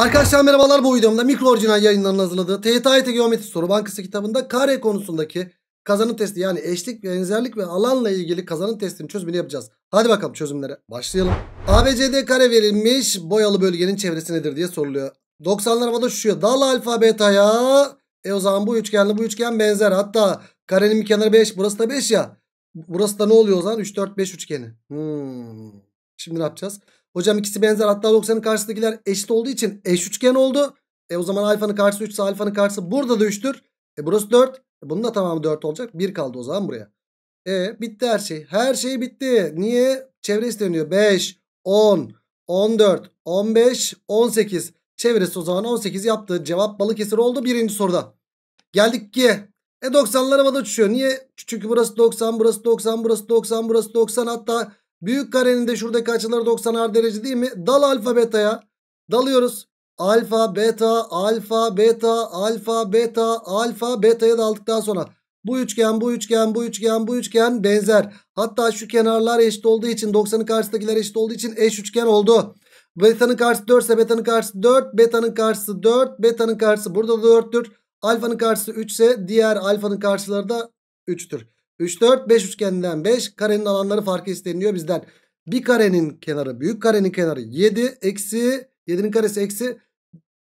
Arkadaşlar merhabalar bu videomda mikro orijinal yayınlarının hazırladığı TYT Geometri Soru Bankası kitabında kare konusundaki kazanın testi yani eşlik, benzerlik ve alanla ilgili kazanın testini çözümünü yapacağız. Hadi bakalım çözümlere başlayalım. ABCD kare verilmiş boyalı bölgenin çevresi nedir diye soruluyor. 90'lar havada şuşuyor. Dal alfa betaya. E o zaman bu üçgenle bu üçgen benzer. Hatta karenin bir kenarı 5 burası da 5 ya. Burası da ne oluyor o zaman? 3 4 5 üçgeni. Hmm. Şimdi ne yapacağız? Hocam ikisi benzer hatta 90'ın karşısındakiler eşit olduğu için eş üçgen oldu. E o zaman alfanın karşısı 3 ise alfanın karşısı burada da 3'tür. E burası 4. E bunun da tamamı 4 olacak. 1 kaldı o zaman buraya. E bitti her şey. Her şey bitti. Niye? Çevre isteniyor. 5, 10, 14, 15, 18. Çevresi o zaman 18 yaptı. Cevap Balıkesir oldu birinci soruda. Geldik 2'ye. E 90'lar havada uçuşuyor. Niye? Çünkü burası 90, burası 90, burası 90, burası 90. Hatta Büyük karenin de şuradaki açıları 90 derece değil mi? Dal alfa beta'ya. Dalıyoruz. Alfa, beta, alfa, beta, alfa, beta, alfa, beta'ya da aldıktan sonra bu üçgen, bu üçgen, bu üçgen, bu üçgen benzer. Hatta şu kenarlar eşit olduğu için 90'ın karşısındakiler eşit olduğu için eş üçgen oldu. Beta'nın karşısı 4 ise beta'nın karşısı 4, beta'nın karşısı 4, beta'nın karşısı burada da 4'tür. Alfa'nın karşısı 3 ise diğer alfa'nın karşıları da 3'tür. 3 4 5 üçgeninden 5 karenin alanları farkı isteniliyor bizden. Bir karenin kenarı büyük karenin kenarı 7 eksi 7'nin karesi eksi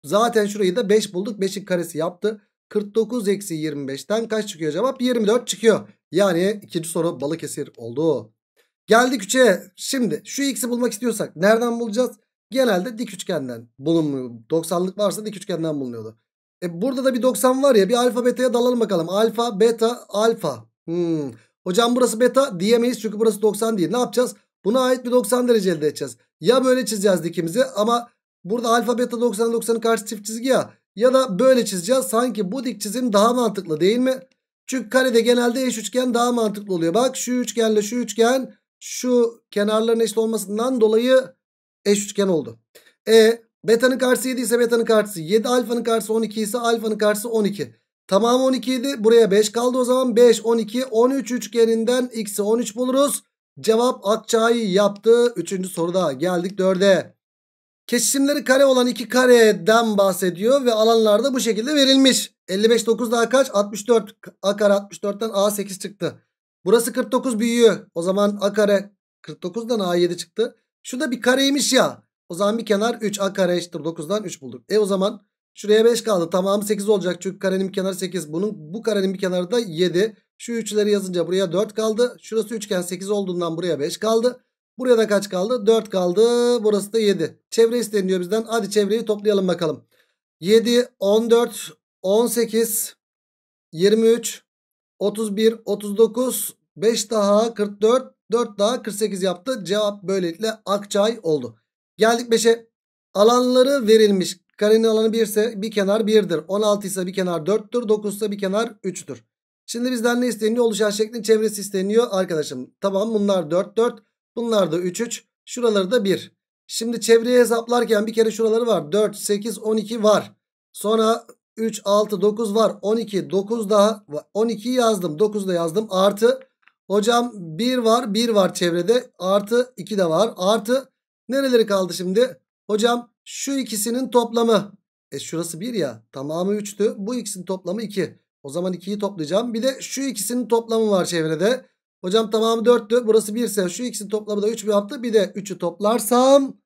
zaten şurayı da 5 bulduk 5'in karesi yaptı. 49 eksi 25'ten kaç çıkıyor cevap 24 çıkıyor. Yani ikinci soru Balıkesir oldu. Geldik 3'e şimdi şu x'i bulmak istiyorsak nereden bulacağız? Genelde dik üçgenden bulunmuyor. 90'lık varsa dik üçgenden bulunuyordu. E burada da bir 90 var ya bir alfa beta'ya dalalım bakalım. Alfa beta alfa Hmm. Hocam burası beta diyemeyiz çünkü burası 90 değil. Ne yapacağız? Buna ait bir 90 derece elde edeceğiz. Ya böyle çizeceğiz dikimizi ama burada alfa beta 90 90'ın karşı çift çizgi ya. Ya da böyle çizeceğiz. Sanki bu dik çizim daha mantıklı değil mi? Çünkü karede genelde eş üçgen daha mantıklı oluyor. Bak şu üçgenle şu üçgen şu kenarların eşit olmasından dolayı eş üçgen oldu. E beta'nın karşısı 7 ise beta'nın karşısı 7 alfanın karşısı 12 ise alfanın karşısı 12. Tamam 12 idi. Buraya 5 kaldı o zaman. 5, 12, 13 üçgeninden x'i 13 buluruz. Cevap Akça'yı yaptı. Üçüncü soruda geldik dörde Kesişimleri kare olan iki kareden bahsediyor ve alanlarda bu şekilde verilmiş. 55 9 daha kaç? 64. A kare 64'ten A8 çıktı. Burası 49 büyüyor. O zaman A kare 49'dan A7 çıktı. Şu bir kareymiş ya. O zaman bir kenar 3 A kare eşittir 9'dan 3 bulduk. E o zaman Şuraya 5 kaldı. Tamamı 8 olacak. Çünkü karenin bir kenarı 8. Bunun bu karenin bir kenarı da 7. Şu üçleri yazınca buraya 4 kaldı. Şurası üçgen 8 olduğundan buraya 5 kaldı. Buraya da kaç kaldı? 4 kaldı. Burası da 7. Çevre isteniyor bizden. Hadi çevreyi toplayalım bakalım. 7, 14, 18, 23, 31, 39, 5 daha 44, 4 daha 48 yaptı. Cevap böylelikle Akçay oldu. Geldik 5'e. Alanları verilmiş Karenin alanı 1 ise bir kenar 1'dir. 16 ise bir kenar 4'tür. 9 ise bir kenar 3'tür. Şimdi bizden ne isteniyor? Oluşan şeklin çevresi isteniyor arkadaşım. Tamam bunlar 4 4. Bunlar da 3 3. Şuraları da 1. Şimdi çevreyi hesaplarken bir kere şuraları var. 4 8 12 var. Sonra 3 6 9 var. 12 9 daha 12 yazdım. 9 da yazdım. Artı hocam 1 var. 1 var çevrede. Artı 2 de var. Artı nereleri kaldı şimdi? Hocam şu ikisinin toplamı. E şurası 1 ya. Tamamı 3'tü. Bu ikisinin toplamı 2. O zaman 2'yi toplayacağım. Bir de şu ikisinin toplamı var çevrede. Hocam tamamı 4'tü. Burası 1 ise şu ikisinin toplamı da 3 mü yaptı? Bir de 3'ü toplarsam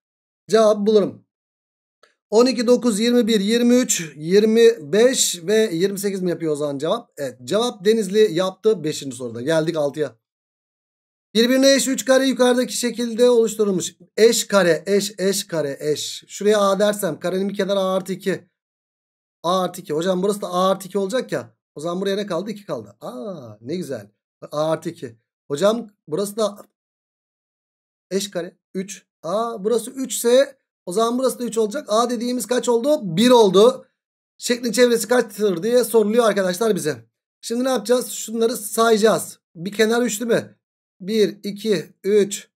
cevap bulurum. 12, 9, 21, 23, 25 ve 28 mi yapıyor o zaman cevap? Evet cevap Denizli yaptı 5. soruda. Geldik 6'ya. Birbirine eş üç kare yukarıdaki şekilde oluşturulmuş. Eş kare eş eş kare eş. Şuraya A dersem karenin bir kenarı A artı 2. A artı 2. Hocam burası da A artı 2 olacak ya. O zaman buraya ne kaldı? 2 kaldı. Aa ne güzel. A artı 2. Hocam burası da eş kare 3. A burası 3 ise o zaman burası da 3 olacak. A dediğimiz kaç oldu? 1 oldu. Şeklin çevresi kaçtır diye soruluyor arkadaşlar bize. Şimdi ne yapacağız? Şunları sayacağız. Bir kenar değil mi? 1, 2, 3,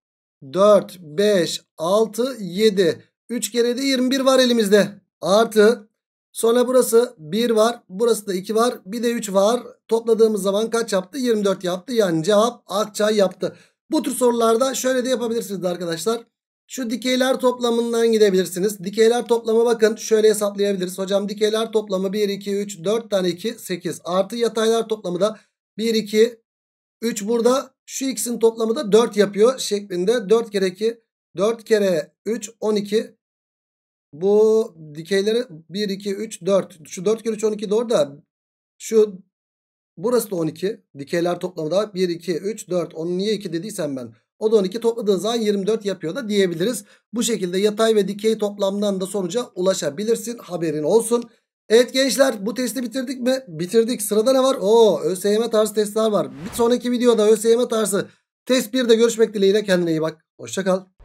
4, 5, 6, 7. 3 kere de 21 var elimizde. Artı sonra burası 1 var. Burası da 2 var. Bir de 3 var. Topladığımız zaman kaç yaptı? 24 yaptı. Yani cevap Akçay yaptı. Bu tür sorularda şöyle de yapabilirsiniz arkadaşlar. Şu dikeyler toplamından gidebilirsiniz. Dikeyler toplamı bakın şöyle hesaplayabiliriz. Hocam dikeyler toplamı 1, 2, 3, 4 tane 2, 8. Artı yataylar toplamı da 1, 2, 3 burada şu x'in toplamı da 4 yapıyor şeklinde. 4 kere 2 4 kere 3 12. Bu dikeyleri 1 2 3 4. Şu 4 kere 3 12 doğru da şu burası da 12. Dikeyler toplamı da 1 2 3 4. Onu niye 2 dediysem ben. O da 12 topladığın zaman 24 yapıyor da diyebiliriz. Bu şekilde yatay ve dikey toplamdan da sonuca ulaşabilirsin. Haberin olsun. Evet gençler bu testi bitirdik mi? Bitirdik. Sırada ne var? Oo ÖSYM tarzı testler var. Bir sonraki videoda ÖSYM tarzı test 1'de görüşmek dileğiyle kendine iyi bak. Hoşçakal.